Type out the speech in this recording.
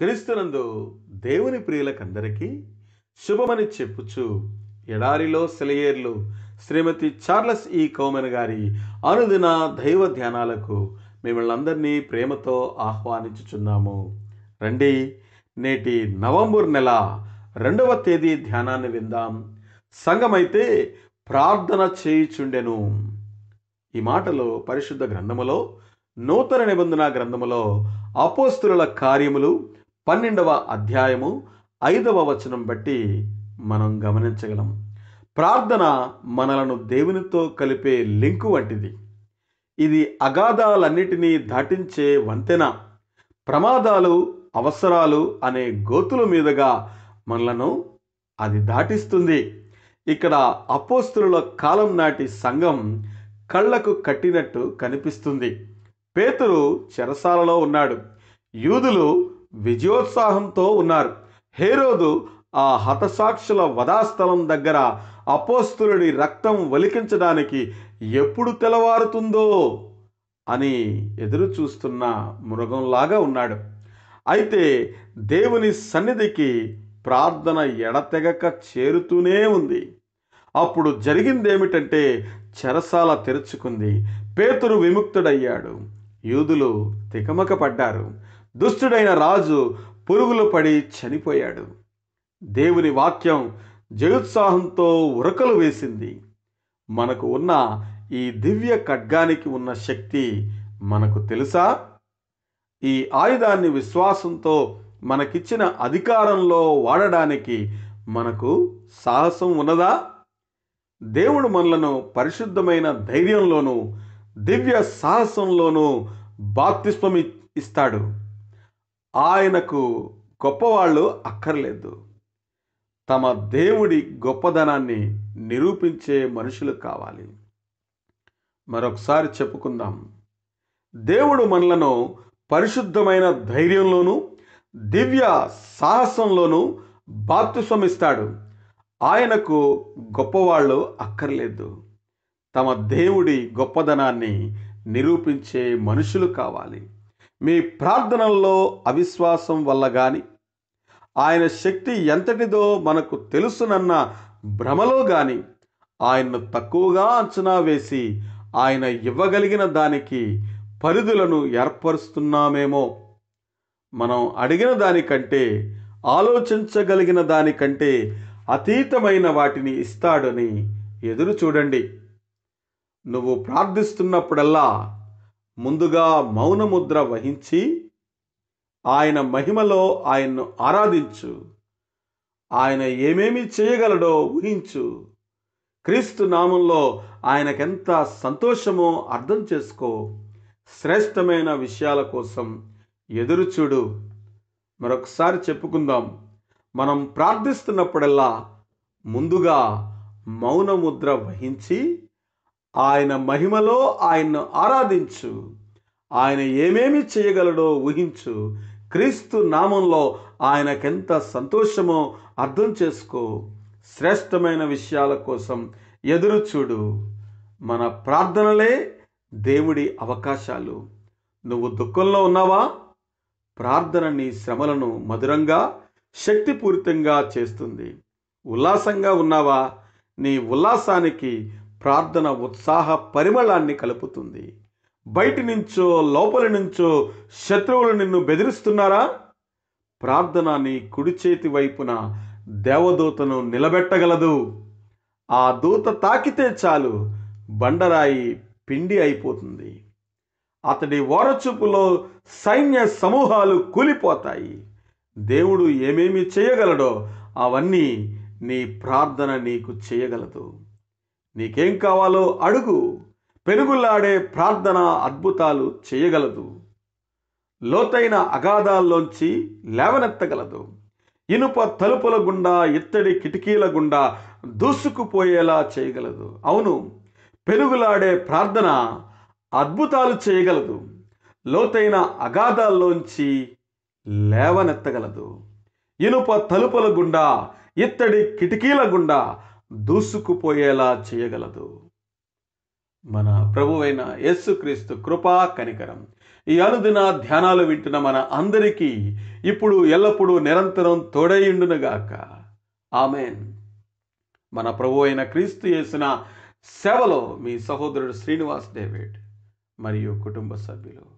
క్రీస్తునందు దేవుని ప్రియులకందరికీ శుభమని చెప్పుచు ఎడారిలో సెలయేర్లు శ్రీమతి చార్లస్ ఈ కౌమెన్ గారి అనుదిన దైవ ధ్యానాలకు మిమ్మల్ని అందరినీ ప్రేమతో ఆహ్వానించుచున్నాము రండి నేటి నవంబర్ నెల రెండవ తేదీ ధ్యానాన్ని విందాం సంగమైతే ప్రార్థన చేయుచుండెను ఈ మాటలో పరిశుద్ధ గ్రంథములో నూతన నిబంధన గ్రంథములో అపోస్తుల కార్యములు పన్నెండవ అధ్యాయము ఐదవ వచనం బట్టి మనం గమనించగలం ప్రార్థన మనలను దేవునితో కలిపే లింకు వంటిది ఇది అగాధాలన్నిటినీ దాటించే వంతెన ప్రమాదాలు అవసరాలు అనే గోతుల మీదుగా మనలను అది దాటిస్తుంది ఇక్కడ అపోస్తుల కాలం నాటి సంఘం కళ్ళకు కట్టినట్టు కనిపిస్తుంది పేతురు చెరసాలలో ఉన్నాడు యూదులు విజయోత్సాహంతో ఉన్నారు హేరోదు ఆ హతసాక్షుల వధాస్థలం దగ్గర అపోస్తులుడి రక్తం వలికించడానికి ఎప్పుడు తెలవారుతుందో అని ఎదురు చూస్తున్న మృగంలాగా ఉన్నాడు అయితే దేవుని సన్నిధికి ప్రార్థన ఎడతెగక చేరుతూనే ఉంది అప్పుడు జరిగిందేమిటంటే చెరసాల తెరుచుకుంది పేతురు విముక్తుడయ్యాడు యూదులు తికమక పడ్డారు దుష్టుడైన రాజు పురుగులు పడి చనిపోయాడు దేవుని వాక్యం జయోత్సాహంతో ఉరకలు వేసింది మనకు ఉన్న ఈ దివ్య ఖడ్గానికి ఉన్న శక్తి మనకు తెలుసా ఈ ఆయుధాన్ని విశ్వాసంతో మనకిచ్చిన అధికారంలో వాడడానికి మనకు సాహసం ఉన్నదా దేవుడు మనలను పరిశుద్ధమైన ధైర్యంలోనూ దివ్య సాహసంలోనూ బాక్తిస్వమి ఇస్తాడు ఆయనకు గొప్పవాళ్ళు అక్కర్లేదు తమ దేవుడి గొప్పదనాన్ని నిరూపించే మనుషులు కావాలి మరొకసారి చెప్పుకుందాం దేవుడు మనలను పరిశుద్ధమైన ధైర్యంలోనూ దివ్య సాహసంలోనూ బాప్తిస్వమిస్తాడు ఆయనకు గొప్పవాళ్ళు అక్కర్లేదు తమ దేవుడి గొప్పదనాన్ని నిరూపించే మనుషులు కావాలి మీ ప్రార్థనల్లో అవిశ్వాసం వల్ల కానీ ఆయన శక్తి ఎంతటిదో మనకు తెలుసునన్న భ్రమలో కానీ ఆయన్ను తక్కువగా అంచనా వేసి ఆయన ఇవ్వగలిగిన దానికి పరిధులను ఏర్పరుస్తున్నామేమో మనం అడిగిన దానికంటే ఆలోచించగలిగిన దానికంటే అతీతమైన వాటిని ఇస్తాడని ఎదురు చూడండి నువ్వు ప్రార్థిస్తున్నప్పుడల్లా ముందుగా మౌనముద్ర వహించి ఆయన మహిమలో ఆయన్ను ఆరాధించు ఆయన ఏమేమి చేయగలడో ఊహించు క్రీస్తు నామంలో ఆయనకెంత సంతోషమో అర్థం చేసుకో శ్రేష్టమైన విషయాల కోసం ఎదురుచూడు మరొకసారి చెప్పుకుందాం మనం ప్రార్థిస్తున్నప్పుడల్లా ముందుగా మౌనముద్ర వహించి ఆయన మహిమలో ఆయన్ను ఆరాధించు ఆయన ఏమేమి చేయగలడో ఊహించు క్రీస్తు నామంలో ఆయనకెంత సంతోషమో అర్థం చేసుకో శ్రేష్టమైన విషయాల కోసం ఎదురు చూడు మన ప్రార్థనలే దేవుడి అవకాశాలు నువ్వు దుఃఖంలో ఉన్నావా ప్రార్థన నీ శ్రమలను మధురంగా శక్తిపూరితంగా చేస్తుంది ఉల్లాసంగా ఉన్నావా నీ ఉల్లాసానికి ప్రార్థన ఉత్సాహ పరిమళాన్ని కలుపుతుంది బయటి నుంచో లోపలి నుంచో శత్రువులు నిన్ను బెదిరిస్తున్నారా ప్రార్థన నీ కుడి చేతి వైపున దేవదూతను నిలబెట్టగలదు ఆ దూత తాకితే చాలు బండరాయి పిండి అయిపోతుంది అతడి ఓరచూపులో సైన్య సమూహాలు కూలిపోతాయి దేవుడు ఏమేమి చేయగలడో అవన్నీ నీ ప్రార్థన నీకు చేయగలదు నీకేం కావాలో అడుగు పెనుగులాడే ప్రార్థన అద్భుతాలు చేయగలదు లోతైన అగాధాల్లోంచి లేవనెత్తగలదు ఇనుప తలుపుల గుండా ఇత్తడి కిటికీల గుండా దూసుకుపోయేలా చేయగలదు అవును పెనుగులాడే ప్రార్థన అద్భుతాలు చేయగలదు లోతైన అగాధాల్లోంచి లేవనెత్తగలదు ఇనుప తలుపుల గుండా ఇత్తడి కిటికీల గుండా దూసుకుపోయేలా చేయగలదు మన ప్రభువైన యేసుక్రీస్తు కృపా కనికరం ఈ అనుదిన ధ్యానాలు వింటున్న మన అందరికీ ఇప్పుడు ఎల్లప్పుడూ నిరంతరం తోడైయుండునుగాక ఆమెన్ మన ప్రభు అయిన క్రీస్తు చేసిన సేవలో మీ సహోదరుడు శ్రీనివాస్ డేవిడ్ మరియు కుటుంబ సభ్యులు